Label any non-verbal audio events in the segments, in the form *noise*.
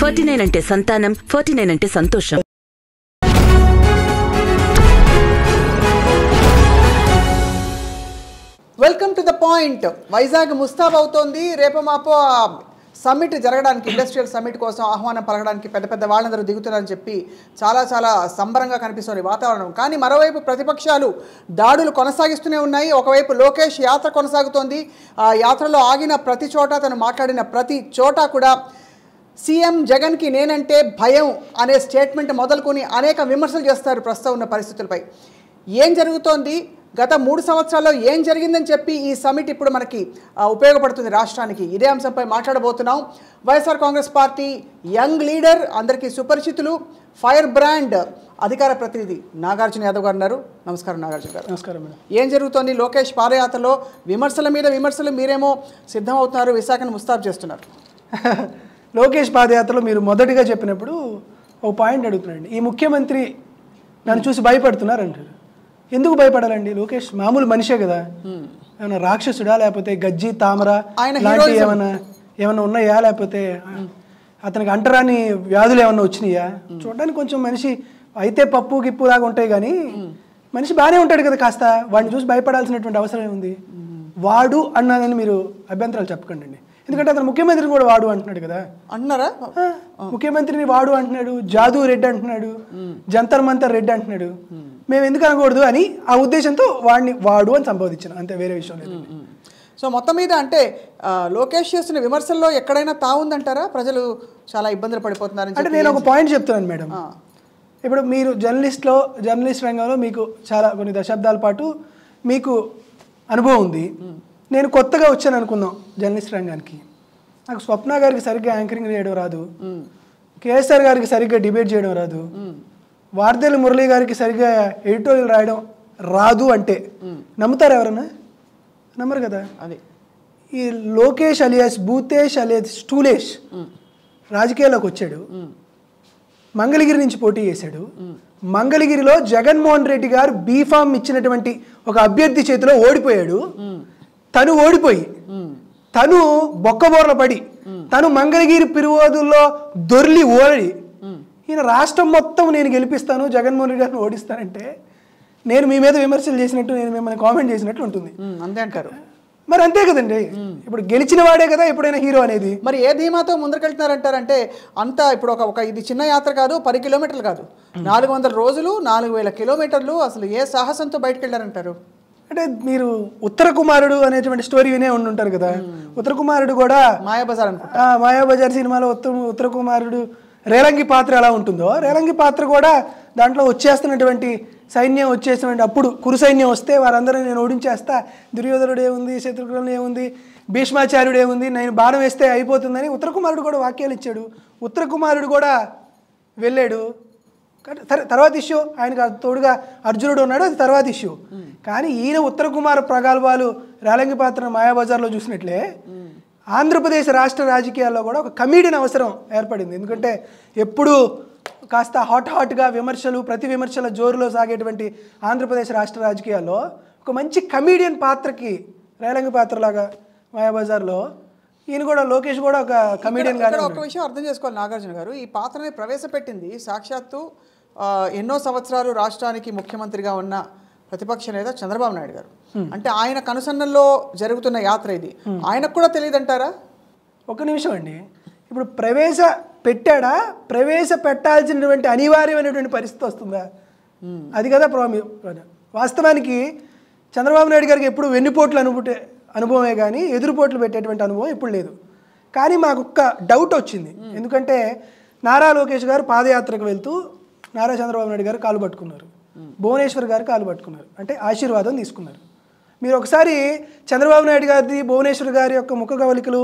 Forty nine అంటే సంతానం forty nine అంటే సంతోషం welcome to the point Vizag ముస్తాబ్ అవుతోంది రేపు మాపో సమ్మిట్ జరగడానికి ఇండస్ట్రియల్ సమ్మిట్ కోసం ఆహ్వానం పలకడానికి పెద్ద పెద్ద వాళ్ళందరూ దిగుతున్నారని చెప్పి చాలా చాలా సంబరంగా కనిపిస్తుంది వాతావరణం కానీ మరోవైపు ప్రతిపక్షాలు దాడులు కొనసాగిస్తూనే ఉన్నాయి ఒకవైపు లోకేష్ యాత్ర కొనసాగుతోంది ఆ యాత్రలో ఆగిన ప్రతి చోట తను మాట్లాడిన ప్రతి చోట కూడా సీఎం జగన్కి నేనంటే భయం అనే స్టేట్మెంట్ మొదలుకొని అనేక విమర్శలు చేస్తారు ప్రస్తుతం ఉన్న పరిస్థితులపై ఏం జరుగుతోంది గత మూడు సంవత్సరాల్లో ఏం జరిగిందని చెప్పి ఈ సమిట్ ఇప్పుడు మనకి ఉపయోగపడుతుంది రాష్ట్రానికి ఇదే అంశంపై మాట్లాడబోతున్నాం వైఎస్ఆర్ కాంగ్రెస్ పార్టీ యంగ్ లీడర్ అందరికీ సుపరిచితులు ఫైర్ బ్రాండ్ అధికార ప్రతినిధి నాగార్జున యాదవ్ గారు ఉన్నారు నమస్కారం నాగార్జున గారు నమస్కారం మేడం ఏం జరుగుతోంది లోకేష్ పాదయాత్రలో విమర్శల మీద విమర్శలు మీరేమో సిద్ధమవుతున్నారు విశాఖను ముస్తాబు చేస్తున్నారు *laughs* లోకేష్ పాదయాత్రలో మీరు మొదటిగా చెప్పినప్పుడు ఓ పాయింట్ అడుగుతున్నాండి ఈ ముఖ్యమంత్రి నన్ను చూసి భయపడుతున్నారు అంటారు ఎందుకు భయపడాలండి లోకేష్ మామూలు మనిషే కదా ఏమైనా రాక్షసుడా లేకపోతే గజ్జి తామర లాంటి ఏమైనా ఏమైనా ఉన్నాయా లేకపోతే అతనికి అంటరాని వ్యాధులు ఏమైనా వచ్చినాయా చూడడానికి కొంచెం మనిషి అయితే పప్పు గిప్పు లాగా ఉంటాయి కానీ మనిషి బాగానే ఉంటాడు కదా కాస్త వాడిని చూసి భయపడాల్సినటువంటి అవసరం ఏముంది వాడు అన్నదని మీరు అభ్యంతరాలు చెప్పకండి ఎందుకంటే అతను ముఖ్యమంత్రిని కూడా వాడు అంటున్నాడు కదా అన్నారా ముఖ్యమంత్రిని వాడు అంటున్నాడు జాదూ రెడ్డి అంటున్నాడు జంతర్ మంతర్ రెడ్డి అంటున్నాడు మేము ఎందుకు అనకూడదు అని ఆ ఉద్దేశంతో వాడిని వాడు అని సంబోధించిన అంతే వేరే విషయం లేదు సో మొత్తం మీద అంటే లోకేష్ చేస్తున్న విమర్శల్లో ఎక్కడైనా తావుందంటారా ప్రజలు చాలా ఇబ్బందులు పడిపోతున్నారు అంటే నేను ఒక పాయింట్ చెప్తున్నాను మేడం ఇప్పుడు మీరు జర్నలిస్ట్లో జర్నలిస్ట్ రంగంలో మీకు చాలా కొన్ని దశాబ్దాల పాటు మీకు అనుభవం ఉంది నేను కొత్తగా వచ్చాను అనుకుందాం జర్నలిస్ట్ రంగానికి నాకు స్వప్న గారికి సరిగ్గా యాంకరింగ్ చేయడం రాదు కేఎస్ఆర్ గారికి సరిగ్గా డిబేట్ చేయడం రాదు వార్తలు మురళి గారికి సరిగ్గా ఎడిటోరియల్ రాయడం రాదు అంటే నమ్ముతారు ఎవరన్నా నమ్మరు కదా అదే ఈ లోకేష్ అలియాస్ భూతేష్ అలియాస్ స్టూలేష్ రాజకీయాల్లోకి వచ్చాడు మంగళగిరి నుంచి పోటీ చేశాడు మంగళగిరిలో జగన్మోహన్ రెడ్డి గారు బీఫామ్ ఇచ్చినటువంటి ఒక అభ్యర్థి చేతిలో ఓడిపోయాడు తను ఓడిపోయి తను బొక్కబోర్ల పడి తను మంగళగిరి పిరువోదుల్లో దొర్లి ఓడి ఈయన రాష్ట్రం మొత్తం నేను గెలిపిస్తాను జగన్మోహన్ రెడ్డి గారిని ఓడిస్తానంటే నేను మీ మీద విమర్శలు చేసినట్టు నేను మిమ్మల్ని కామెంట్ చేసినట్టు ఉంటుంది అంతే అంటారు మరి అంతే కదండి ఇప్పుడు గెలిచిన వాడే కదా ఎప్పుడైనా హీరో అనేది మరి ఏ ధీమాతో ముందుకెళ్తున్నారంటారంటే అంతా ఇప్పుడు ఒక ఒక ఇది చిన్న యాత్ర కాదు పది కిలోమీటర్లు కాదు నాలుగు వందల రోజులు నాలుగు వేల కిలోమీటర్లు అసలు ఏ సాహసంతో బయటకు వెళ్ళారంటారు అంటే మీరు ఉత్తర కుమారుడు అనేటువంటి స్టోరీ వినే ఉండుంటారు కదా ఉత్తర కుమారుడు కూడా మాయాబజార్ అనుకుంటా మాయాబజార్ సినిమాలో ఉత్తర ఉత్తర కుమారుడు రేలంగి పాత్ర ఎలా ఉంటుందో రేలంగి పాత్ర కూడా దాంట్లో వచ్చేస్తున్నటువంటి సైన్యం వచ్చేసినటువంటి అప్పుడు కురు సైన్యం వస్తే వారందరూ నేను ఓడించేస్తా దుర్యోధనుడు ఏముంది శత్రుఘ్నుడు ఏముంది భీష్మాచార్యుడు ఏముంది నేను బాణం వేస్తే అయిపోతుందని ఉత్తర కుమారుడు కూడా వాక్యాలు ఇచ్చాడు ఉత్తర కుమారుడు కూడా వెళ్ళాడు తర్వాత ఇష్యూ ఆయనకు తోడుగా అర్జునుడు ఉన్నాడు అది తర్వాత ఇష్యూ కానీ ఈయన ఉత్తర కుమార్ ప్రగల్భాలు రాలంగి పాత్ర మాయాబజార్లో చూసినట్లే ఆంధ్రప్రదేశ్ రాష్ట్ర రాజకీయాల్లో కూడా ఒక కమీడియన్ అవసరం ఏర్పడింది ఎందుకంటే ఎప్పుడు కాస్త హాట్ హాట్గా విమర్శలు ప్రతి విమర్శల జోరులో సాగేటువంటి ఆంధ్రప్రదేశ్ రాష్ట్ర రాజకీయాల్లో ఒక మంచి కమీడియన్ పాత్రకి రేలంగి పాత్రలాగా మాయాబజార్లో ఈయన కూడా లోకేష్ కూడా ఒక కమీడియన్ ఒక విషయం అర్థం చేసుకోవాలి నాగార్జున గారు ఈ పాత్రని ప్రవేశపెట్టింది సాక్షాత్తు ఎన్నో సంవత్సరాలు రాష్ట్రానికి ముఖ్యమంత్రిగా ఉన్న ప్రతిపక్ష నేత చంద్రబాబు నాయుడు గారు అంటే ఆయన కనుసన్నల్లో జరుగుతున్న యాత్ర ఇది ఆయనకు కూడా తెలియదంటారా ఒక నిమిషం అండి ఇప్పుడు ప్రవేశ పెట్టాడా ప్రవేశ పెట్టాల్సినటువంటి అనివార్యమైనటువంటి పరిస్థితి వస్తుందా అది కదా ప్రభావం వాస్తవానికి చంద్రబాబు నాయుడు గారికి ఎప్పుడు వెన్నుపోట్లు అనుకుంటే అనుభవమే కానీ ఎదురుపోట్లు పెట్టేటువంటి అనుభవం ఇప్పుడు లేదు కానీ మాకు ఒక్క డౌట్ వచ్చింది ఎందుకంటే నారా లోకేష్ గారు పాదయాత్రకు వెళ్తూ నారా చంద్రబాబు నాయుడు గారు కాలు పట్టుకున్నారు భువనేశ్వర్ గారు కాలు పట్టుకున్నారు అంటే ఆశీర్వాదం తీసుకున్నారు మీరు ఒకసారి చంద్రబాబు నాయుడు గారిది భువనేశ్వర్ గారి యొక్క ముఖ కవలికలు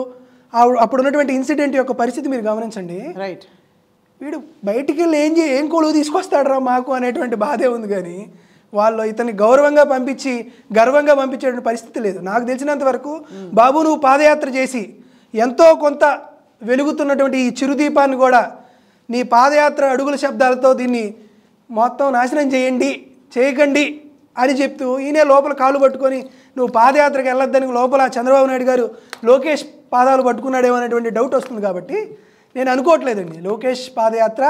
అప్పుడు ఉన్నటువంటి ఇన్సిడెంట్ యొక్క పరిస్థితి మీరు గమనించండి రైట్ వీడు బయటికి వెళ్ళి ఏం చే ఏం కొలువు తీసుకొస్తాడరా మాకు అనేటువంటి బాధే ఉంది కానీ వాళ్ళు ఇతన్ని గౌరవంగా పంపించి గర్వంగా పంపించేటువంటి పరిస్థితి లేదు నాకు తెలిసినంత వరకు బాబు నువ్వు పాదయాత్ర చేసి ఎంతో కొంత వెలుగుతున్నటువంటి ఈ చిరుదీపాన్ని కూడా నీ పాదయాత్ర అడుగుల శబ్దాలతో దీన్ని మొత్తం నాశనం చేయండి చేయకండి అని చెప్తూ ఈయనే లోపల కాలు పట్టుకొని నువ్వు పాదయాత్రకు వెళ్ళొద్దని లోపల చంద్రబాబు నాయుడు గారు లోకేష్ పాదాలు పట్టుకున్నాడేమో అనేటువంటి డౌట్ వస్తుంది కాబట్టి నేను అనుకోవట్లేదండి లోకేష్ పాదయాత్ర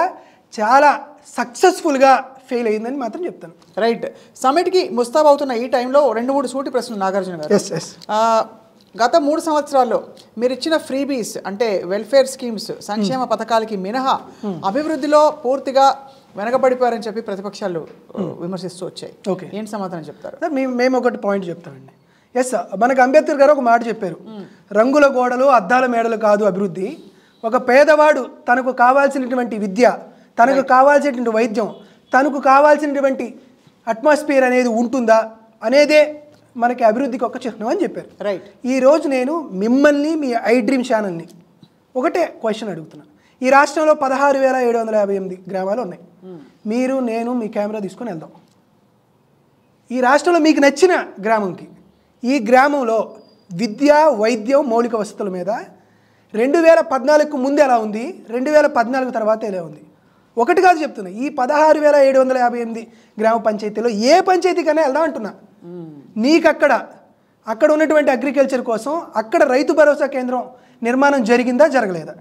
చాలా సక్సెస్ఫుల్గా ఫెయిల్ అయిందని మాత్రం చెప్తాను రైట్ సమిట్కి ముస్తాబ్ అవుతున్న ఈ టైంలో రెండు మూడు సూటి ప్రశ్నలు నాగార్జున గారు ఎస్ ఎస్ గత మూడు సంవత్సరాల్లో మీరు ఇచ్చిన ఫ్రీబీస్ అంటే వెల్ఫేర్ స్కీమ్స్ సంక్షేమ పథకాలకి మినహా అభివృద్ధిలో పూర్తిగా వెనకబడిపోయారని చెప్పి ప్రతిపక్షాలు విమర్శిస్తూ వచ్చాయి ఓకే ఏంటి సమాధానం చెప్తారు మేము మేము ఒకటి పాయింట్ చెప్తామండి ఎస్ మనకు అంబేద్కర్ గారు ఒక మాట చెప్పారు రంగుల గోడలు అద్దాల మేడలు కాదు అభివృద్ధి ఒక పేదవాడు తనకు కావాల్సినటువంటి విద్య తనకు కావాల్సినటువంటి వైద్యం తనకు కావాల్సినటువంటి అట్మాస్ఫియర్ అనేది ఉంటుందా అనేదే మనకి అభివృద్ధికి ఒక చిహ్నం అని చెప్పారు రైట్ ఈరోజు నేను మిమ్మల్ని మీ ఐ డ్రీమ్ ఛానల్ని ఒకటే క్వశ్చన్ అడుగుతున్నాను ఈ రాష్ట్రంలో పదహారు వేల ఏడు వందల యాభై ఎనిమిది గ్రామాలు ఉన్నాయి hmm. మీరు నేను మీ కెమెరా తీసుకొని వెళ్దాం ఈ రాష్ట్రంలో మీకు నచ్చిన గ్రామంకి ఈ గ్రామంలో విద్య వైద్యం మౌలిక వసతుల మీద రెండు వేల పద్నాలుగుకు ముందు ఎలా ఉంది రెండు వేల పద్నాలుగు తర్వాత ఎలా ఉంది ఒకటి కాదు చెప్తున్నా ఈ పదహారు వేల ఏడు వందల యాభై ఎనిమిది గ్రామ పంచాయతీలో ఏ పంచాయతీకైనా వెళ్దాం అంటున్నా hmm. నీకక్కడ అక్కడ ఉన్నటువంటి అగ్రికల్చర్ కోసం అక్కడ రైతు భరోసా కేంద్రం నిర్మాణం జరిగిందా జరగలేదా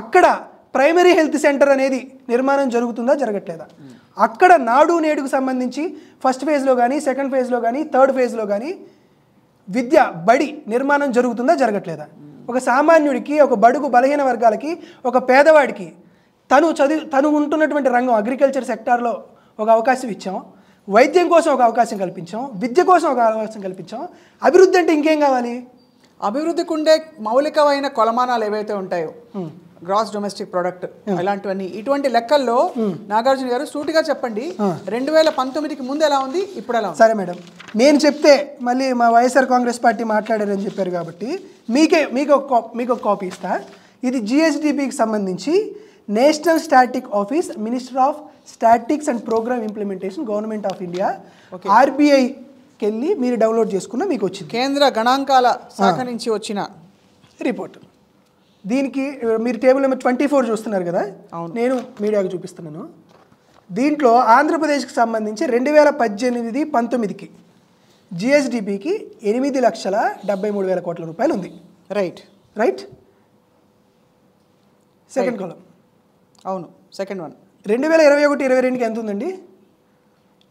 అక్కడ ప్రైమరీ హెల్త్ సెంటర్ అనేది నిర్మాణం జరుగుతుందా జరగట్లేదా అక్కడ నాడు నేడుకు సంబంధించి ఫస్ట్ ఫేజ్లో కానీ సెకండ్ ఫేజ్లో కానీ థర్డ్ ఫేజ్లో కానీ విద్య బడి నిర్మాణం జరుగుతుందా జరగట్లేదా ఒక సామాన్యుడికి ఒక బడుగు బలహీన వర్గాలకి ఒక పేదవాడికి తను చదివి తను ఉంటున్నటువంటి రంగం అగ్రికల్చర్ సెక్టార్లో ఒక అవకాశం ఇచ్చాము వైద్యం కోసం ఒక అవకాశం కల్పించాం విద్య కోసం ఒక అవకాశం కల్పించాం అభివృద్ధి అంటే ఇంకేం కావాలి అభివృద్ధికి ఉండే మౌలికమైన కొలమానాలు ఏవైతే ఉంటాయో గ్రాస్ డొమెస్టిక్ ప్రొడక్ట్ ఇలాంటివన్నీ ఇటువంటి లెక్కల్లో hmm. నాగార్జున గారు సూటిగా చెప్పండి hmm. రెండు వేల పంతొమ్మిదికి ముందు ఎలా ఉంది ఇప్పుడు ఎలా సరే మేడం నేను చెప్తే మళ్ళీ మా వైఎస్ఆర్ కాంగ్రెస్ పార్టీ మాట్లాడారని చెప్పారు కాబట్టి మీకే మీకు మీకు ఒక కాపీ ఇస్తా ఇది జిఎస్డిపికి సంబంధించి national static office minister of statics and programme implementation government of India ఆర్బీఐకి కెళ్ళి మీరు డౌన్లోడ్ చేసుకున్న మీకు వచ్చింది కేంద్ర గణాంకాల శాఖ నుంచి వచ్చిన రిపోర్ట్ దీనికి మీరు టేబుల్ నెంబర్ ట్వంటీ ఫోర్ చూస్తున్నారు కదా నేను మీడియాకు చూపిస్తున్నాను దీంట్లో ఆంధ్రప్రదేశ్కి సంబంధించి రెండు వేల పద్దెనిమిది పంతొమ్మిదికి జిఎస్డిపికి ఎనిమిది లక్షల డెబ్బై మూడు వేల కోట్ల రూపాయలు ఉంది రైట్ రైట్ సెకండ్ కాలం అవును సెకండ్ వన్ రెండు వేల ఇరవై ఒకటి ఇరవై రెండుకి ఎంత ఉందండి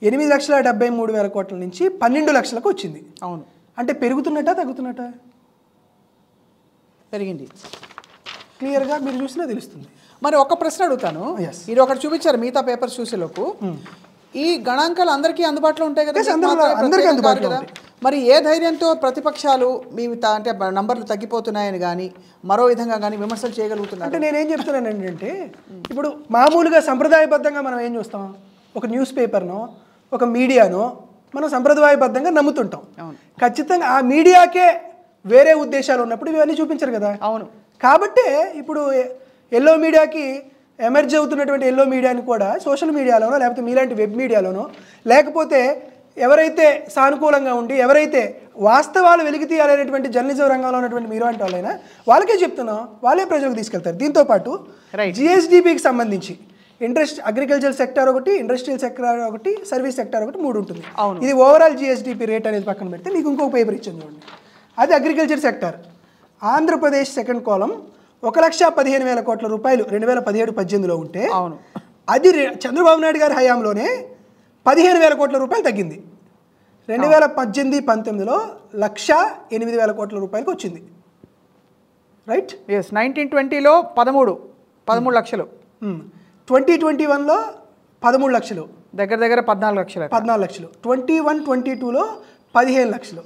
ఎనిమిది లక్షల డెబ్బై మూడు వేల కోట్ల నుంచి పన్నెండు లక్షలకు వచ్చింది అవును అంటే పెరుగుతున్నట్ట తగ్గుతున్నట్ట పెరిగింది క్లియర్గా మీరు చూసినా తెలుస్తుంది మరి ఒక ప్రశ్న అడుగుతాను ఇది ఒకటి చూపించారు మిగతా పేపర్స్ చూసేలోపు hmm. ఈ గణాంకాలు అందరికీ అందుబాటులో ఉంటాయి కదా మరి ఏ ధైర్యంతో ప్రతిపక్షాలు మీ అంటే నంబర్లు తగ్గిపోతున్నాయని కానీ మరో విధంగా కానీ విమర్శలు చేయగలుగుతున్నాయి అంటే నేనేం చెప్తున్నాను ఏంటంటే ఇప్పుడు మామూలుగా సంప్రదాయబద్ధంగా మనం ఏం చూస్తాం ఒక న్యూస్ పేపర్నో ఒక మీడియానో మనం సంప్రదాయబద్ధంగా నమ్ముతుంటాం ఖచ్చితంగా ఆ మీడియాకే వేరే ఉద్దేశాలు ఉన్నప్పుడు ఇవన్నీ చూపించరు కదా అవును కాబట్టే ఇప్పుడు ఎల్లో మీడియాకి ఎమర్జ్ అవుతున్నటువంటి ఎల్లో మీడియాని కూడా సోషల్ మీడియాలోనో లేకపోతే మీలాంటి వెబ్ మీడియాలోనో లేకపోతే ఎవరైతే సానుకూలంగా ఉండి ఎవరైతే వాస్తవాలు వెలికి జర్నలిజం రంగంలో ఉన్నటువంటి మీరు అంటే వాళ్ళైనా వాళ్ళకే చెప్తున్నాం వాళ్ళే ప్రజలకు తీసుకెళ్తారు దీంతో పాటు జిఎస్డిపికి సంబంధించి ఇండస్ట్రీ అగ్రికల్చర్ సెక్టర్ ఒకటి ఇండస్ట్రియల్ సెక్టర్ ఒకటి సర్వీస్ సెక్టర్ ఒకటి మూడు ఉంటుంది అవును ఇది ఓవరాల్ జిఎస్డిపి రేట్ అనేది పక్కన పెడితే మీకు ఇంకొక పేపర్ ఇచ్చింది చూడండి అది agriculture sector Andhra Pradesh second column ఒక లక్ష పదిహేను వేల కోట్ల రూపాయలు రెండు వేల పదిహేడు పద్దెనిమిదిలో ఉంటే అవును అది చంద్రబాబు నాయుడు గారి హయాంలోనే పదిహేను వేల కోట్ల రూపాయలు తగ్గింది రెండు వేల పద్దెనిమిది పంతొమ్మిదిలో లక్ష ఎనిమిది వేల కోట్ల రూపాయలకు వచ్చింది రైట్ ఎస్ నైన్టీన్ ట్వంటీలో పదమూడు పదమూడు లక్షలు ట్వంటీ ట్వంటీ వన్లో పదమూడు లక్షలు దగ్గర దగ్గర పద్నాలుగు లక్షలు పద్నాలుగు లక్షలు ట్వంటీ వన్ ట్వంటీ టూలో పదిహేను లక్షలు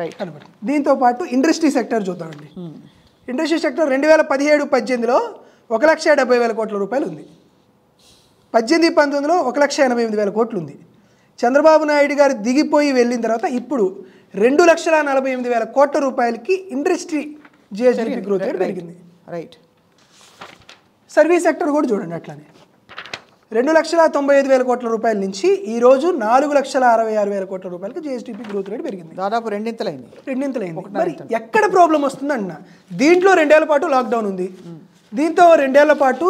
రైట్ అనమాట దీంతో పాటు ఇండస్ట్రీ సెక్టర్ చూద్దామండి ఇండస్ట్రీ సెక్టర్ రెండు వేల పదిహేడు పద్దెనిమిదిలో ఒక లక్ష డెబ్బై వేల కోట్ల రూపాయలు ఉంది పద్దెనిమిది పంతొమ్మిదిలో ఒక లక్ష ఎనభై ఎనిమిది వేల కోట్లు ఉంది చంద్రబాబు నాయుడు గారు దిగిపోయి వెళ్ళిన తర్వాత ఇప్పుడు రెండు లక్షల నలభై ఎనిమిది వేల కోట్ల రూపాయలకి ఇండస్ట్రీ జిఎస్డిపి గ్రోత్ రేట్ పెరిగింది రైట్ సర్వీస్ సెక్టర్ కూడా చూడండి అట్లానే రెండు లక్షల తొంభై ఐదు వేల కోట్ల రూపాయల నుంచి ఈ రోజు నాలుగు లక్షల అరవై ఆరు వేల కోట్ల రూపాయలకి జిఎస్డిపి గ్రోత్ రేట్ పెరిగింది దాదాపు రెండింతలైంది రెండింతలైంది మరి ఎక్కడ ప్రాబ్లం వస్తుందన్న దీంట్లో రెండేళ్ల పాటు లాక్డౌన్ ఉంది దీంతో రెండేళ్ల పాటు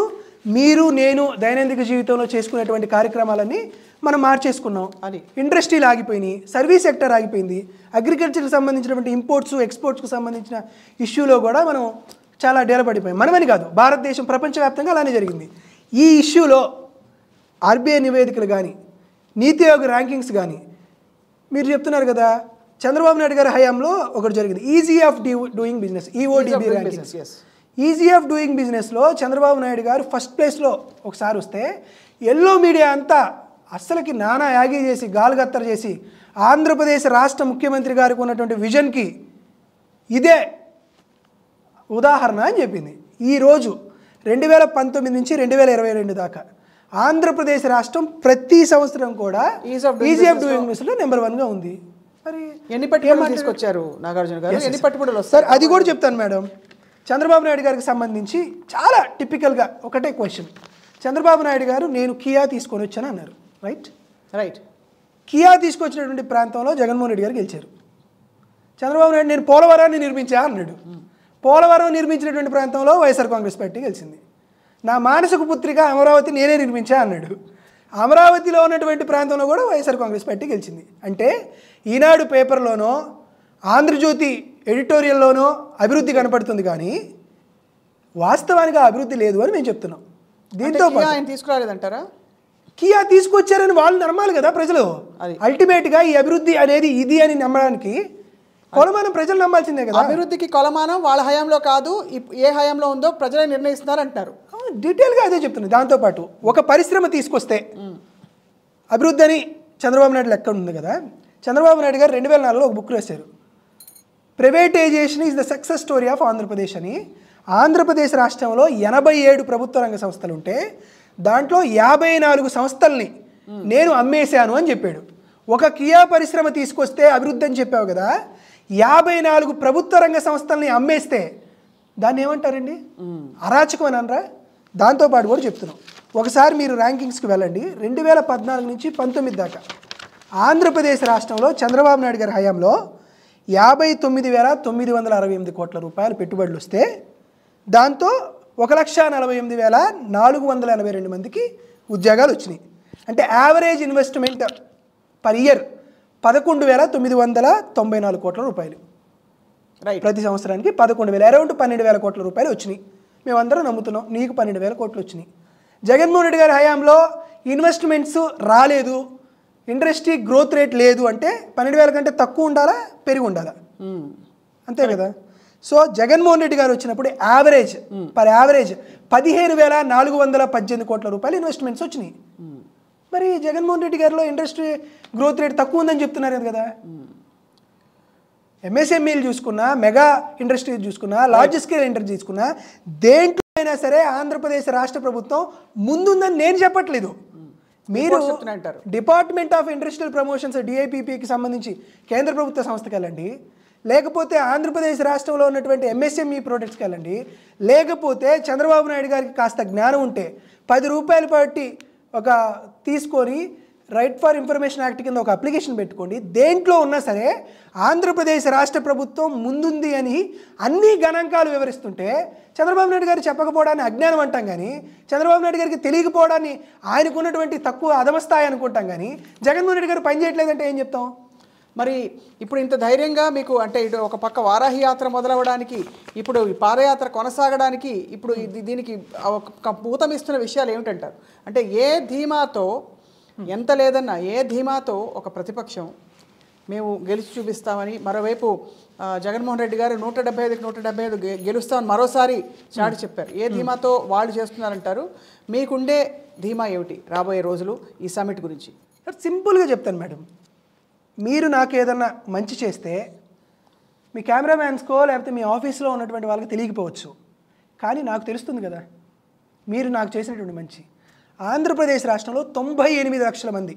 మీరు నేను దైనందిక జీవితంలో చేసుకునేటువంటి కార్యక్రమాలన్నీ మనం మార్చేసుకున్నాం అని ఇండస్ట్రీలు ఆగిపోయినాయి సర్వీస్ సెక్టర్ ఆగిపోయింది అగ్రికల్చర్కి సంబంధించినటువంటి ఇంపోర్ట్స్ ఎక్స్పోర్ట్స్కి సంబంధించిన ఇష్యూలో కూడా మనం చాలా డేలపడిపోయాం మనమని కాదు భారతదేశం ప్రపంచవ్యాప్తంగా అలానే జరిగింది ఈ ఇష్యూలో ఆర్బీఐ నివేదికలు కానీ నీతి ఆయోగ్ ర్యాంకింగ్స్ కానీ మీరు చెప్తున్నారు కదా చంద్రబాబు నాయుడు గారి హయాంలో ఒకటి జరిగింది easy of do doing business EODB rankings easy of doing బిజినెస్లో చంద్రబాబు నాయుడు గారు ఫస్ట్ ప్లేస్లో ఒకసారి వస్తే ఎల్లో మీడియా అంతా అస్సలకి నానా యాగి చేసి గాలుగత్తర చేసి ఆంధ్రప్రదేశ్ రాష్ట్ర ముఖ్యమంత్రి గారికి ఉన్నటువంటి విజన్కి ఇదే ఉదాహరణ అని చెప్పింది ఈరోజు రెండు వేల పంతొమ్మిది నుంచి రెండు వేల ఇరవై రెండు దాకా ఆంధ్రప్రదేశ్ రాష్ట్రం ప్రతి సంవత్సరం కూడా ఈజీ ఆఫ్ డూయింగ్ బిజినెస్లో నెంబర్ వన్గా ఉంది మరి ఎన్ని పట్టుకొచ్చారు నాగార్జున గారు ఎన్ని పట్టుబడులు సార్ అది కూడా చెప్తాను మేడం చంద్రబాబు నాయుడు గారికి సంబంధించి చాలా టిపికల్గా ఒకటే క్వశ్చన్ చంద్రబాబు నాయుడు గారు నేను కియా తీసుకొని వచ్చాను అన్నారు రైట్ రైట్ కియా తీసుకొచ్చినటువంటి ప్రాంతంలో జగన్మోహన్ రెడ్డి గారు గెలిచారు చంద్రబాబు నాయుడు నేను పోలవరాన్ని నిర్మించా అన్నాడు పోలవరం నిర్మించినటువంటి ప్రాంతంలో వైఎస్ఆర్ కాంగ్రెస్ పార్టీ గెలిచింది నా మానసిక పుత్రిక అమరావతి నేనే నిర్మించా అన్నాడు అమరావతిలో ఉన్నటువంటి ప్రాంతంలో కూడా వైఎస్ఆర్ కాంగ్రెస్ పార్టీ గెలిచింది అంటే ఈనాడు పేపర్లోనో ఆంధ్రజ్యోతి ఎడిటోరియల్లోనో అభివృద్ధి కనపడుతుంది కానీ వాస్తవానికి అభివృద్ధి లేదు అని మేము చెప్తున్నాం దీంతో ఆయన తీసుకురాలేదంటారా కియా తీసుకొచ్చారని వాళ్ళు నమ్మాలి కదా ప్రజలు అల్టిమేట్గా ఈ అభివృద్ధి అనేది ఇది అని నమ్మడానికి కొలమానం ప్రజలు నమ్మాల్సిందే కదా అభివృద్ధికి కొలమానం వాళ్ళ హయాంలో కాదు ఏ హయాంలో ఉందో ప్రజలే నిర్ణయిస్తున్నారు అంటారు డీటెయిల్గా అదే చెప్తున్నాను దాంతోపాటు ఒక పరిశ్రమ తీసుకొస్తే అభివృద్ధి అని చంద్రబాబు నాయుడు లెక్క ఉంది కదా చంద్రబాబు నాయుడు గారు రెండు వేల నాలుగులో ఒక బుక్ రాశారు privatisation is the success story of Andhra Pradesh అని ఆంధ్రప్రదేశ్ రాష్ట్రంలో ఎనభై ఏడు ప్రభుత్వ రంగ సంస్థలు ఉంటే దాంట్లో యాభై నాలుగు సంస్థల్ని నేను అమ్మేశాను అని చెప్పాడు ఒక కియా పరిశ్రమ తీసుకొస్తే అభివృద్ధి అని చెప్పావు కదా యాభై నాలుగు ప్రభుత్వ రంగ సంస్థల్ని అమ్మేస్తే దాన్ని ఏమంటారండి అరాచకం అని అనరా దాంతోపాటు కూడా చెప్తున్నాం ఒకసారి మీరు ర్యాంకింగ్స్కి వెళ్ళండి రెండు వేల పద్నాలుగు నుంచి పంతొమ్మిది దాకా ఆంధ్రప్రదేశ్ రాష్ట్రంలో చంద్రబాబు నాయుడు గారి హయాంలో యాభై తొమ్మిది వేల తొమ్మిది వందల అరవై ఎనిమిది కోట్ల రూపాయలు పెట్టుబడులు వస్తే దాంతో ఒక లక్ష నలభై ఎనిమిది వేల నాలుగు వందల ఎనభై రెండు మందికి ఉద్యోగాలు వచ్చినాయి అంటే యావరేజ్ ఇన్వెస్ట్మెంట్ పర్ ఇయర్ పదకొండు వేల తొమ్మిది వందల తొంభై నాలుగు కోట్ల రూపాయలు ప్రతి సంవత్సరానికి పదకొండు వేల అరౌండ్ పన్నెండు వేల కోట్ల రూపాయలు వచ్చినాయి మేమందరం నమ్ముతున్నాం నీకు పన్నెండు వేల కోట్లు వచ్చినాయి జగన్మోహన్ రెడ్డి గారి హయాంలో ఇన్వెస్ట్మెంట్స్ రాలేదు ఇండస్ట్రీ గ్రోత్ రేట్ లేదు అంటే పన్నెండు వేల కంటే తక్కువ ఉండాలా పెరిగి ఉండాలా అంతే కదా సో జగన్మోహన్ రెడ్డి గారు వచ్చినప్పుడు యావరేజ్ పర్ యావరేజ్ పదిహేను వేల నాలుగు వందల పద్దెనిమిది కోట్ల రూపాయలు ఇన్వెస్ట్మెంట్స్ వచ్చినాయి మరి జగన్మోహన్ రెడ్డి గారిలో ఇండస్ట్రీ గ్రోత్ రేట్ తక్కువ ఉందని చెప్తున్నారు కదా ఎంఎస్ఎంఈలు చూసుకున్నా మెగా ఇండస్ట్రీ చూసుకున్నా లార్జ్ స్కేల్ ఇండస్ట్రీ చూసుకున్నా దేంట్లో అయినా సరే ఆంధ్రప్రదేశ్ రాష్ట్ర ప్రభుత్వం ముందుందని నేను చెప్పట్లేదు మీరు అంటారు డిపార్ట్మెంట్ ఆఫ్ ఇండస్ట్రియల్ ప్రమోషన్స్ డిఐపిపికి సంబంధించి కేంద్ర ప్రభుత్వ సంస్థకి వెళ్ళండి లేకపోతే ఆంధ్రప్రదేశ్ రాష్ట్రంలో ఉన్నటువంటి ఎంఎస్ఎంఈ ప్రోడక్ట్స్కి e వెళ్ళండి లేకపోతే చంద్రబాబు నాయుడు గారికి కాస్త జ్ఞానం ఉంటే పది రూపాయలు పట్టి ఒక తీసుకొని రైట్ ఫర్ ఇన్ఫర్మేషన్ యాక్ట్ కింద ఒక అప్లికేషన్ పెట్టుకోండి దేంట్లో ఉన్నా సరే ఆంధ్రప్రదేశ్ రాష్ట్ర ప్రభుత్వం ముందుంది అని అన్ని గణాంకాలు వివరిస్తుంటే చంద్రబాబు నాయుడు గారు చెప్పకపోవడాన్ని అజ్ఞానం అంటాం కానీ చంద్రబాబు నాయుడు గారికి తెలియకపోవడాన్ని ఆయనకున్నటువంటి తక్కువ అధమస్థాయి అనుకుంటాం కానీ జగన్మోహన్ రెడ్డి గారు పనిచేయట్లేదంటే ఏం చెప్తాం మరి ఇప్పుడు ఇంత ధైర్యంగా మీకు అంటే ఇటు ఒక పక్క వారాహి యాత్ర మొదలవడానికి ఇప్పుడు ఈ పాదయాత్ర కొనసాగడానికి ఇప్పుడు దీనికి ఒక పూతమిస్తున్న విషయాలు ఏమిటంటారు అంటే ఏ ధీమాతో ఎంత లేదన్నా ఏ ధీమాతో ఒక ప్రతిపక్షం మేము గెలిచి చూపిస్తామని మరోవైపు జగన్మోహన్ రెడ్డి గారు నూట డెబ్బై ఐదుకి నూట డెబ్బై ఐదు గెలుస్తామని మరోసారి చాటి చెప్పారు ఏ ధీమాతో వాళ్ళు చేస్తున్నారంటారు మీకుండే ధీమా ఏమిటి రాబోయే రోజులు ఈ సమ్మిట్ గురించి సింపుల్గా చెప్తాను మేడం మీరు నాకు ఏదన్నా మంచి చేస్తే మీ కెమెరామ్యాన్స్కో లేకపోతే మీ ఆఫీస్లో ఉన్నటువంటి వాళ్ళకి తెలియకపోవచ్చు కానీ నాకు తెలుస్తుంది కదా మీరు నాకు చేసినటువంటి మంచి ఆంధ్రప్రదేశ్ రాష్ట్రంలో తొంభై ఎనిమిది లక్షల మంది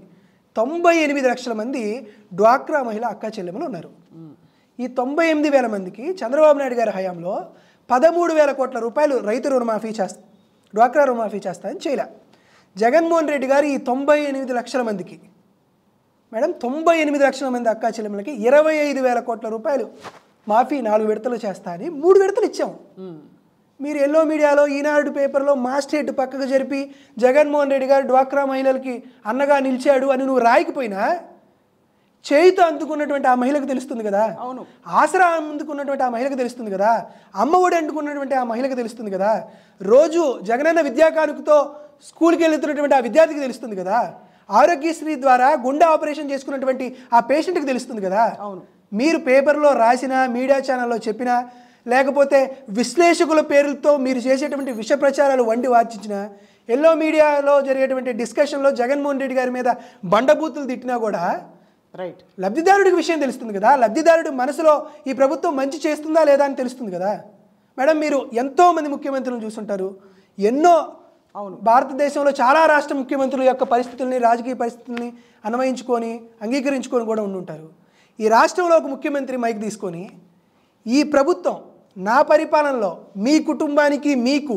తొంభై ఎనిమిది లక్షల మంది డ్వాక్రా మహిళ అక్క చెల్లెములు ఉన్నారు ఈ తొంభై ఎనిమిది వేల మందికి చంద్రబాబు నాయుడు గారి హయాంలో పదమూడు వేల కోట్ల రూపాయలు రైతు రుణమాఫీ చేస్తా డ్వాక్రా రుణమాఫీ చేస్తా అని చేయలే జగన్మోహన్ రెడ్డి గారు ఈ తొంభై ఎనిమిది లక్షల మందికి మేడం తొంభై ఎనిమిది లక్షల మంది అక్కా చెల్లెములకి ఇరవై ఐదు వేల కోట్ల రూపాయలు మాఫీ నాలుగు విడతలు చేస్తా అని మూడు విడతలు ఇచ్చాము మీరు ఎల్లో మీడియాలో ఈనాడు పేపర్లో మాస్ట్ హెడ్ పక్కకు జరిపి జగన్మోహన్ రెడ్డి గారు డ్వాక్రా మహిళలకి అన్నగా నిలిచాడు అని నువ్వు రాయకపోయినా చేయితో అందుకున్నటువంటి ఆ మహిళకు తెలుస్తుంది కదా అవును ఆసరా అందుకున్నటువంటి ఆ మహిళకు తెలుస్తుంది కదా అమ్మఒడి అందుకున్నటువంటి ఆ మహిళకు తెలుస్తుంది కదా రోజు జగనన్న విద్యాకానుకతో స్కూల్కి వెళ్తున్నటువంటి ఆ విద్యార్థికి తెలుస్తుంది కదా ఆరోగ్యశ్రీ ద్వారా గుండె ఆపరేషన్ చేసుకున్నటువంటి ఆ పేషెంట్కి తెలుస్తుంది కదా అవును మీరు పేపర్లో రాసినా మీడియా ఛానల్లో చెప్పినా లేకపోతే విశ్లేషకుల పేర్లతో మీరు చేసేటువంటి విష ప్రచారాలు వండి వాచించిన ఎల్లో మీడియాలో జరిగేటువంటి డిస్కషన్లో జగన్మోహన్ రెడ్డి గారి మీద బండబూతులు తిట్టినా కూడా రైట్ లబ్ధిదారుడికి విషయం తెలుస్తుంది కదా లబ్ధిదారుడి మనసులో ఈ ప్రభుత్వం మంచి చేస్తుందా లేదా అని తెలుస్తుంది కదా మేడం మీరు ఎంతోమంది ముఖ్యమంత్రులను చూసుంటారు ఎన్నో అవును భారతదేశంలో చాలా రాష్ట్ర ముఖ్యమంత్రుల యొక్క పరిస్థితుల్ని రాజకీయ పరిస్థితుల్ని అన్వయించుకొని అంగీకరించుకొని కూడా ఉండుంటారు ఈ రాష్ట్రంలో ఒక ముఖ్యమంత్రి మైక్ తీసుకొని ఈ ప్రభుత్వం నా పరిపాలనలో మీ కుటుంబానికి మీకు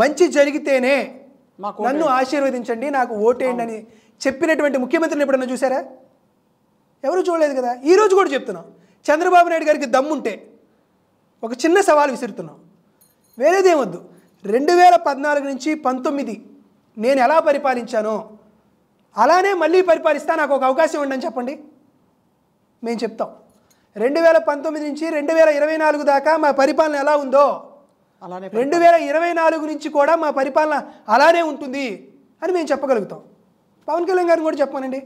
మంచి జరిగితేనే నన్ను ఆశీర్వదించండి నాకు ఓటేయండి అని చెప్పినటువంటి ముఖ్యమంత్రులు ఎప్పుడన్నా చూసారా ఎవరు చూడలేదు కదా ఈరోజు కూడా చెప్తున్నాం చంద్రబాబు నాయుడు గారికి దమ్ముంటే ఒక చిన్న సవాల్ విసురుతున్నాం వేరేదేమొద్దు రెండు వేల పద్నాలుగు నుంచి పంతొమ్మిది నేను ఎలా పరిపాలించానో అలానే మళ్ళీ పరిపాలిస్తా నాకు ఒక అవకాశం ఉండని చెప్పండి మేము చెప్తాం రెండు వేల పంతొమ్మిది నుంచి రెండు వేల ఇరవై నాలుగు దాకా మా పరిపాలన ఎలా ఉందో అలానే రెండు వేల ఇరవై నాలుగు నుంచి కూడా మా పరిపాలన అలానే ఉంటుంది అని మేము చెప్పగలుగుతాం పవన్ కళ్యాణ్ గారిని కూడా చెప్పానండి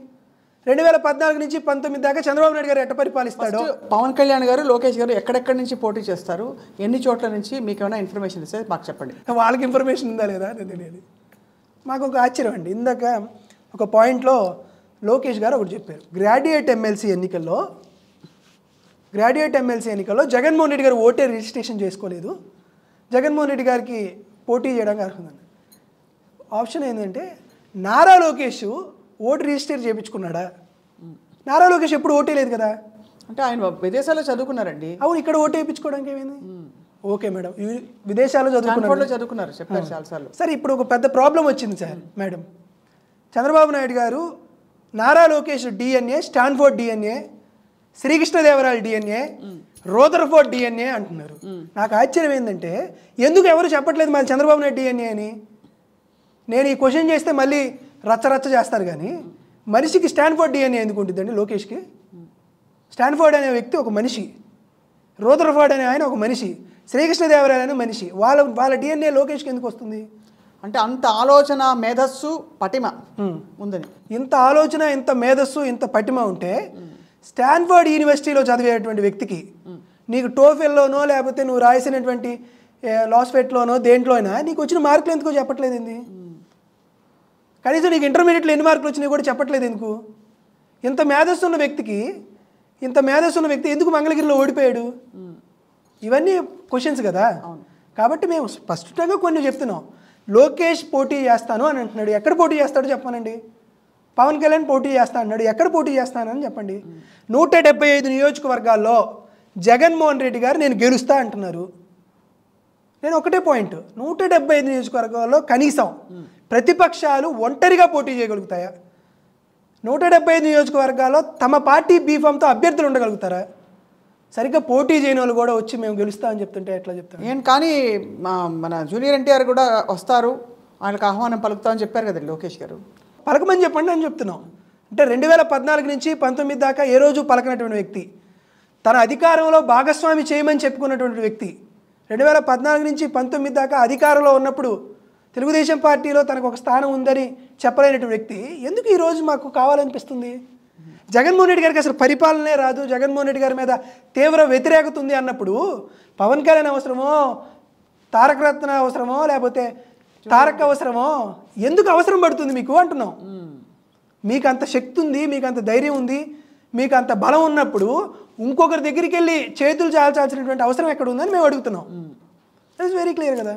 రెండు వేల పద్నాలుగు నుంచి పంతొమ్మిది దాకా చంద్రబాబు నాయుడు గారు ఎట్ట పరిపాలిస్తాడు పవన్ కళ్యాణ్ గారు లోకేష్ గారు ఎక్కడెక్కడి నుంచి పోటీ చేస్తారు ఎన్ని చోట్ల నుంచి మీకు ఏమైనా ఇన్ఫర్మేషన్ ఇస్తే మాకు చెప్పండి వాళ్ళకి ఇన్ఫర్మేషన్ ఉందా లేదా అని తెలియదు మాకు ఒక ఆశ్చర్యం అండి ఇందాక ఒక పాయింట్లో లోకేష్ గారు ఒకటి చెప్పారు గ్రాడ్యుయేట్ ఎమ్మెల్సీ ఎన్నికల్లో గ్రాడ్యుయేట్ ఎమ్మెల్సీ ఎన్నికల్లో జగన్మోహన్ రెడ్డి గారు ఓటే రిజిస్ట్రేషన్ చేసుకోలేదు జగన్మోహన్ రెడ్డి గారికి పోటీ చేయడానికి అర్హుందండి ఆప్షన్ ఏంటంటే నారా లోకేష్ ఓటు రిజిస్టర్ చేయించుకున్నాడా నారా లోకేష్ ఎప్పుడు ఓటే లేదు కదా అంటే ఆయన విదేశాల్లో చదువుకున్నారండి అవును ఇక్కడ ఓటు వేయించుకోవడానికి ఏమైంది ఓకే మేడం విదేశాల్లో చదువుకున్నారు చదువుకున్నారు చెప్పారు చాలాసార్లు సార్ ఇప్పుడు ఒక పెద్ద ప్రాబ్లం వచ్చింది సార్ మేడం చంద్రబాబు నాయుడు గారు Nara Lokesh DNA Stanford DNA శ్రీకృష్ణదేవరాయలు డిఎన్ఏ రోదర్ఫోర్డ్ డిఎన్ఏ అంటున్నారు నాకు ఆశ్చర్యం ఏంటంటే ఎందుకు ఎవరు చెప్పట్లేదు మన చంద్రబాబు నాయుడు డిఎన్ఏ అని నేను ఈ క్వశ్చన్ చేస్తే మళ్ళీ రచ్చరచ్చ చేస్తారు కానీ మనిషికి స్టాన్ఫోర్డ్ డిఎన్ఏ ఎందుకు ఉంటుందండి లోకేష్కి స్టాన్ఫోర్డ్ అనే వ్యక్తి ఒక మనిషి రోదర్ఫోర్డ్ అనే ఆయన ఒక మనిషి శ్రీకృష్ణదేవరాయలు అనే మనిషి వాళ్ళ వాళ్ళ డిఎన్ఏ లోకేష్కి ఎందుకు వస్తుంది అంటే అంత ఆలోచన మేధస్సు పటిమ ఉందని ఇంత ఆలోచన ఇంత మేధస్సు ఇంత పటిమ ఉంటే స్టాన్ఫర్డ్ యూనివర్సిటీలో చదివేటువంటి వ్యక్తికి నీకు టోఫెల్లోనో లేకపోతే నువ్వు రాసినటువంటి లాస్ఫెట్లోనో దేంట్లో అయినా నీకు వచ్చిన మార్కులు ఎందుకు చెప్పట్లేదు ఏంది కనీసం నీకు ఇంటర్మీడియట్లో ఎన్ని మార్కులు వచ్చినాయి కూడా చెప్పట్లేదు ఎందుకు ఇంత మేధస్సు ఉన్న వ్యక్తికి ఇంత మేధస్సు ఉన్న వ్యక్తి ఎందుకు మంగళగిరిలో ఓడిపోయాడు ఇవన్నీ క్వశ్చన్స్ కదా కాబట్టి మేము స్పష్టంగా కొన్ని చెప్తున్నాం లోకేష్ పోటీ చేస్తాను అని అంటున్నాడు ఎక్కడ పోటీ చేస్తాడో చెప్పానండి పవన్ కళ్యాణ్ పోటీ చేస్తా అన్నాడు ఎక్కడ పోటీ చేస్తానని చెప్పండి నూట డెబ్బై ఐదు నియోజకవర్గాల్లో జగన్మోహన్ రెడ్డి గారు నేను గెలుస్తా అంటున్నారు నేను ఒకటే పాయింట్ నూట డెబ్బై ఐదు నియోజకవర్గాల్లో కనీసం ప్రతిపక్షాలు ఒంటరిగా పోటీ చేయగలుగుతాయా నూట డెబ్బై ఐదు నియోజకవర్గాల్లో తమ పార్టీ బీఫామ్తో అభ్యర్థులు ఉండగలుగుతారా సరిగ్గా పోటీ చేయని వాళ్ళు కూడా వచ్చి మేము గెలుస్తామని చెప్తుంటే ఎట్లా చెప్తాను నేను కానీ మన జూనియర్ ఎన్టీఆర్ కూడా వస్తారు వాళ్ళకి ఆహ్వానం పలుకుతామని చెప్పారు కదండి లోకేష్ గారు పలకమని చెప్పండి అని చెప్తున్నాం అంటే రెండు వేల పద్నాలుగు నుంచి పంతొమ్మిది దాకా ఏ రోజు పలకనటువంటి వ్యక్తి తన అధికారంలో భాగస్వామి చేయమని చెప్పుకున్నటువంటి వ్యక్తి రెండు వేల పద్నాలుగు నుంచి పంతొమ్మిది దాకా అధికారంలో ఉన్నప్పుడు తెలుగుదేశం పార్టీలో తనకు ఒక స్థానం ఉందని చెప్పలేనటువంటి వ్యక్తి ఎందుకు ఈరోజు మాకు కావాలనిపిస్తుంది జగన్మోహన్ రెడ్డి గారికి అసలు పరిపాలనే రాదు జగన్మోహన్ రెడ్డి గారి మీద తీవ్ర వ్యతిరేకత ఉంది అన్నప్పుడు పవన్ కళ్యాణ్ అవసరమో తారక రత్న అవసరమో లేకపోతే తారక్ అవసరమో ఎందుకు అవసరం పడుతుంది మీకు అంటున్నాం మీకు అంత శక్తి ఉంది మీకు అంత ధైర్యం ఉంది మీకు అంత బలం ఉన్నప్పుడు ఇంకొకరి దగ్గరికి వెళ్ళి చేతులు చాల్చాల్సినటువంటి అవసరం ఎక్కడ ఉందని మేము అడుగుతున్నాం ఇట్స్ వెరీ క్లియర్ కదా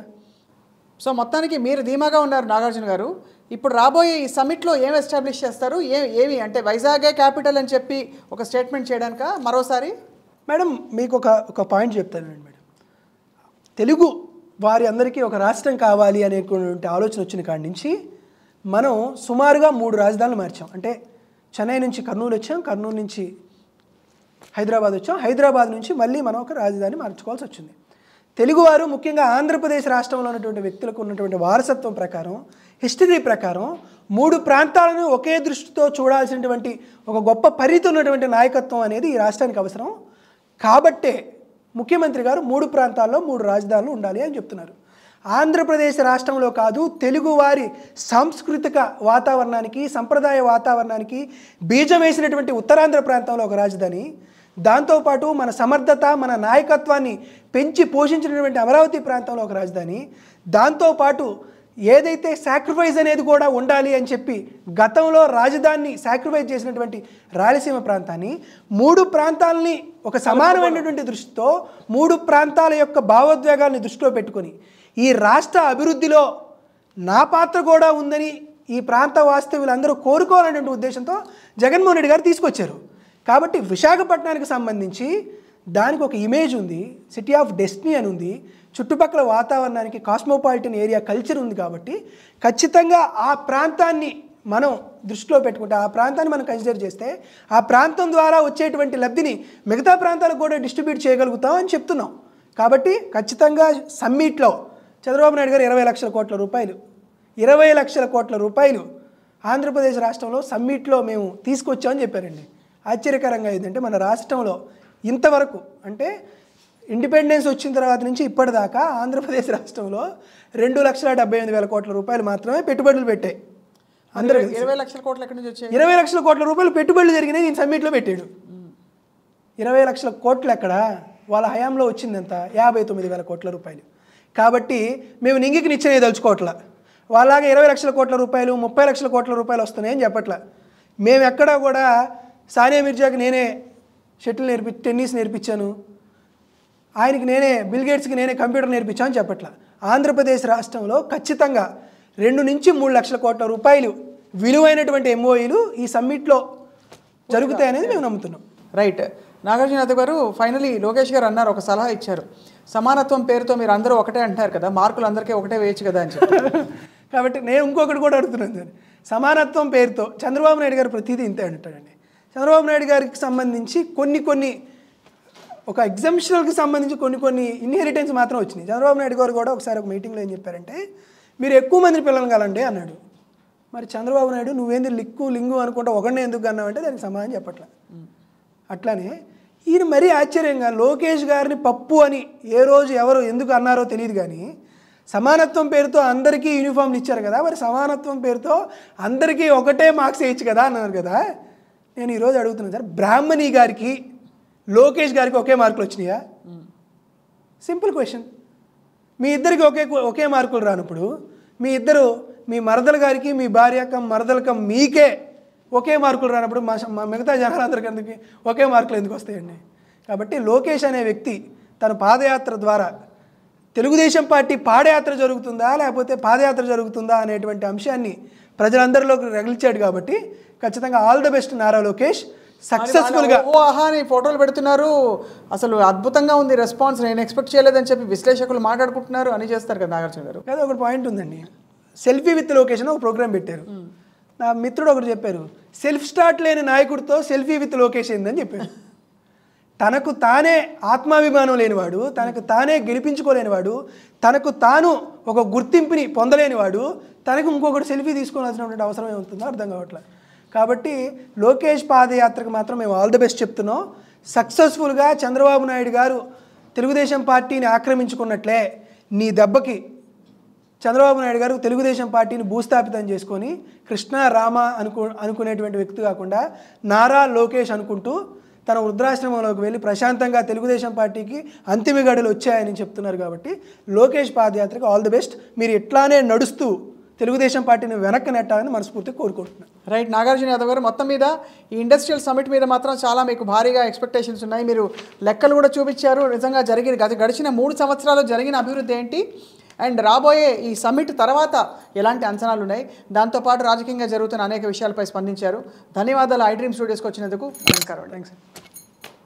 సో మొత్తానికి మీరు ధీమాగా ఉన్నారు నాగార్జున గారు ఇప్పుడు రాబోయే ఈ సమిట్లో ఏం ఎస్టాబ్లిష్ చేస్తారు ఏ ఏమి అంటే వైజాగే క్యాపిటల్ అని చెప్పి ఒక స్టేట్మెంట్ చేయడానిక మరోసారి మేడం మీకు ఒక ఒక పాయింట్ చెప్తాను మేడం తెలుగు వారి అందరికీ ఒక రాష్ట్రం కావాలి అనేటువంటి ఆలోచన వచ్చిన కాడి నుంచి మనం సుమారుగా మూడు రాజధానులు మార్చాం అంటే చెన్నై నుంచి కర్నూలు వచ్చాం కర్నూలు నుంచి హైదరాబాద్ వచ్చాం హైదరాబాద్ నుంచి మళ్ళీ మనం ఒక రాజధాని మార్చుకోవాల్సి వచ్చింది తెలుగువారు ముఖ్యంగా ఆంధ్రప్రదేశ్ రాష్ట్రంలో ఉన్నటువంటి వ్యక్తులకు ఉన్నటువంటి వారసత్వం ప్రకారం హిస్టరీ ప్రకారం మూడు ప్రాంతాలను ఒకే దృష్టితో చూడాల్సినటువంటి ఒక గొప్ప పరిధి ఉన్నటువంటి నాయకత్వం అనేది ఈ రాష్ట్రానికి అవసరం కాబట్టే ముఖ్యమంత్రి గారు మూడు ప్రాంతాల్లో మూడు రాజధానులు ఉండాలి అని చెప్తున్నారు ఆంధ్రప్రదేశ్ రాష్ట్రంలో కాదు తెలుగువారి సాంస్కృతిక వాతావరణానికి సంప్రదాయ వాతావరణానికి బీజం వేసినటువంటి ఉత్తరాంధ్ర ప్రాంతంలో ఒక రాజధాని దాంతోపాటు మన సమర్థత మన నాయకత్వాన్ని పెంచి పోషించినటువంటి అమరావతి ప్రాంతంలో ఒక రాజధాని దాంతోపాటు ఏదైతే సాక్రిఫైస్ అనేది కూడా ఉండాలి అని చెప్పి గతంలో రాజధానిని సాక్రిఫైస్ చేసినటువంటి రాయలసీమ ప్రాంతాన్ని మూడు ప్రాంతాలని ఒక సమానమైనటువంటి దృష్టితో మూడు ప్రాంతాల యొక్క భావోద్వేగాల్ని దృష్టిలో పెట్టుకొని ఈ రాష్ట్ర అభివృద్ధిలో నా పాత్ర కూడా ఉందని ఈ ప్రాంత వాస్తవ్యులందరూ కోరుకోవాలనేటువంటి ఉద్దేశంతో జగన్మోహన్ రెడ్డి గారు తీసుకొచ్చారు కాబట్టి విశాఖపట్నానికి సంబంధించి దానికి ఒక ఇమేజ్ ఉంది సిటీ ఆఫ్ డెస్టినీ అని ఉంది చుట్టుపక్కల వాతావరణానికి కాస్మోపాలిటన్ ఏరియా కల్చర్ ఉంది కాబట్టి ఖచ్చితంగా ఆ ప్రాంతాన్ని మనం దృష్టిలో పెట్టుకుంటే ఆ ప్రాంతాన్ని మనం కన్సిడర్ చేస్తే ఆ ప్రాంతం ద్వారా వచ్చేటువంటి లబ్ధిని మిగతా ప్రాంతాలకు కూడా డిస్ట్రిబ్యూట్ చేయగలుగుతామని చెప్తున్నాం కాబట్టి ఖచ్చితంగా సమ్మిట్లో చంద్రబాబు నాయుడు గారు ఇరవై లక్షల కోట్ల రూపాయలు ఇరవై లక్షల కోట్ల రూపాయలు ఆంధ్రప్రదేశ్ రాష్ట్రంలో సమ్మిట్లో మేము తీసుకొచ్చామని చెప్పారండి ఆశ్చర్యకరంగా ఏంటంటే మన రాష్ట్రంలో ఇంతవరకు అంటే ఇండిపెండెన్స్ వచ్చిన తర్వాత నుంచి ఇప్పటిదాకా ఆంధ్రప్రదేశ్ రాష్ట్రంలో రెండు లక్షల డెబ్బై ఎనిమిది వేల కోట్ల రూపాయలు మాత్రమే పెట్టుబడులు పెట్టాయి అందరూ ఇరవై లక్షల కోట్ల ఎక్కడి నుంచి వచ్చాయి ఇరవై లక్షల కోట్ల రూపాయలు పెట్టుబడులు జరిగినాయి నేను సమ్మిట్లో పెట్టాడు ఇరవై లక్షల కోట్లు ఎక్కడ వాళ్ళ హయాంలో వచ్చిందంత యాభై తొమ్మిది వేల కోట్ల రూపాయలు కాబట్టి మేము నింగికి నిచ్చినవి తలుచుకోవట్ల వాళ్ళగా ఇరవై లక్షల కోట్ల రూపాయలు ముప్పై లక్షల కోట్ల రూపాయలు వస్తున్నాయని చెప్పట్లా మేము ఎక్కడా కూడా సానియా మిర్జాకి నేనే షటిల్ నేర్పి టెన్నిస్ నేర్పించాను ఆయనకి నేనే బిల్గేట్స్కి నేనే కంప్యూటర్ నేర్పించామని చెప్పట్లా ఆంధ్రప్రదేశ్ రాష్ట్రంలో ఖచ్చితంగా రెండు నుంచి మూడు లక్షల కోట్ల రూపాయలు విలువైనటువంటి ఎంఓఈలు ఈ సమ్మిట్లో జరుగుతాయి అనేది మేము నమ్ముతున్నాం రైట్ నాగార్జున యాదవ్ గారు ఫైనలీ లోకేష్ గారు అన్నారు ఒక సలహా ఇచ్చారు సమానత్వం పేరుతో మీరు అందరూ ఒకటే అంటారు కదా మార్కులు అందరికీ ఒకటే వేయచ్చు కదా అని చెప్పి *laughs* కాబట్టి నేను ఇంకొకటి కూడా అడుగుతున్నాను సమానత్వం పేరుతో చంద్రబాబు నాయుడు గారు ప్రతిదీ ఇంతే అంటాడండి చంద్రబాబు నాయుడు గారికి సంబంధించి కొన్ని కొన్ని ఒక ఎగ్జామ్షనల్కి సంబంధించి కొన్ని కొన్ని ఇన్హెరిటెన్స్ మాత్రం వచ్చినాయి చంద్రబాబు నాయుడు గారు కూడా ఒకసారి ఒక మీటింగ్లో ఏం చెప్పారంటే మీరు ఎక్కువ మంది పిల్లలు కలండి అన్నాడు మరి చంద్రబాబు నాయుడు నువ్వేంది లిక్కు లింగు అనుకుంటా ఒకనే ఎందుకు అన్నావంటే దానికి సమాధానం చెప్పట్లే అట్లానే ఈయన మరీ ఆశ్చర్యంగా లోకేష్ గారిని పప్పు అని ఏ రోజు ఎవరు ఎందుకు అన్నారో తెలియదు కానీ సమానత్వం పేరుతో అందరికీ యూనిఫామ్లు ఇచ్చారు కదా మరి సమానత్వం పేరుతో అందరికీ ఒకటే మార్క్స్ వేయచ్చు కదా అన్నారు కదా నేను ఈరోజు అడుగుతున్నాను సార్ బ్రాహ్మణి గారికి లోకేష్ గారికి ఒకే మార్కులు వచ్చినాయా సింపుల్ క్వశ్చన్ మీ ఇద్దరికి ఒకే ఒకే మార్కులు రానప్పుడు మీ ఇద్దరు మీ మరదల గారికి మీ భార్య కం మరదల కం మీకే ఒకే మార్కులు రానప్పుడు మా మిగతా జనాలందరికీ ఒకే మార్కులు ఎందుకు వస్తాయండి కాబట్టి లోకేష్ అనే వ్యక్తి తన పాదయాత్ర ద్వారా తెలుగుదేశం పార్టీ పాదయాత్ర జరుగుతుందా లేకపోతే పాదయాత్ర జరుగుతుందా అనేటువంటి అంశాన్ని ప్రజలందరిలోకి రగిలిచాడు కాబట్టి ఖచ్చితంగా all the best Nara Lokesh సక్సెస్ఫుల్గా ఓ ఆహాని ఫోటోలు పెడుతున్నారు అసలు అద్భుతంగా ఉంది రెస్పాన్స్ నేను ఎక్స్పెక్ట్ చేయలేదని చెప్పి విశ్లేషకులు మాట్లాడుకుంటున్నారు అని చేస్తారు కదా నాగార్జున గారు కదా ఒక పాయింట్ ఉందండి సెల్ఫీ విత్ లొకేషన్ ఒక ప్రోగ్రామ్ పెట్టారు నా మిత్రుడు ఒకరు చెప్పారు సెల్ఫ్ స్టార్ట్ లేని నాయకుడితో సెల్ఫీ విత్ లొకేషన్ ఏందని చెప్పారు తనకు తానే ఆత్మాభిమానం లేనివాడు తనకు తానే గెలిపించుకోలేనివాడు తనకు తాను ఒక గుర్తింపుని పొందలేనివాడు తనకు ఇంకొకటి సెల్ఫీ తీసుకోవాల్సినటువంటి అవసరం ఏముంటుందో అర్థం కావట్లేదు కాబట్టి లోకేష్ పాదయాత్రకు మాత్రం మేము ఆల్ ది బెస్ట్ చెప్తున్నాం సక్సెస్ఫుల్గా చంద్రబాబు నాయుడు గారు తెలుగుదేశం పార్టీని ఆక్రమించుకున్నట్లే నీ దెబ్బకి చంద్రబాబు నాయుడు గారు తెలుగుదేశం పార్టీని భూస్థాపితం చేసుకొని కృష్ణ రామ అనుకు అనుకునేటువంటి వ్యక్తి కాకుండా నారా లోకేష్ అనుకుంటూ తన వృద్ధాశ్రమంలోకి వెళ్ళి ప్రశాంతంగా తెలుగుదేశం పార్టీకి అంతిమ గడులు వచ్చాయని చెప్తున్నారు కాబట్టి లోకేష్ పాదయాత్రకు ఆల్ ది బెస్ట్ మీరు ఇట్లానే నడుస్తూ తెలుగుదేశం పార్టీని వెనక్కి నెట్టాలని మనస్ఫూర్తి కోరుకుంటున్నాను రైట్ నాగార్జున యాదవ్ గారు మొత్తం మీద ఈ ఇండస్ట్రియల్ సమిట్ మీద మాత్రం చాలా మీకు భారీగా ఎక్స్పెక్టేషన్స్ ఉన్నాయి మీరు లెక్కలు కూడా చూపించారు నిజంగా జరిగిన గత గడిచిన మూడు సంవత్సరాలు జరిగిన అభివృద్ధి ఏంటి అండ్ రాబోయే ఈ సమిట్ తర్వాత ఎలాంటి అంచనాలు ఉన్నాయి దాంతోపాటు రాజకీయంగా జరుగుతున్న అనేక విషయాలపై స్పందించారు ధన్యవాదాలు ఐ డ్రీమ్ స్టూడియోస్కి వచ్చినందుకు నమస్కారం థ్యాంక్స్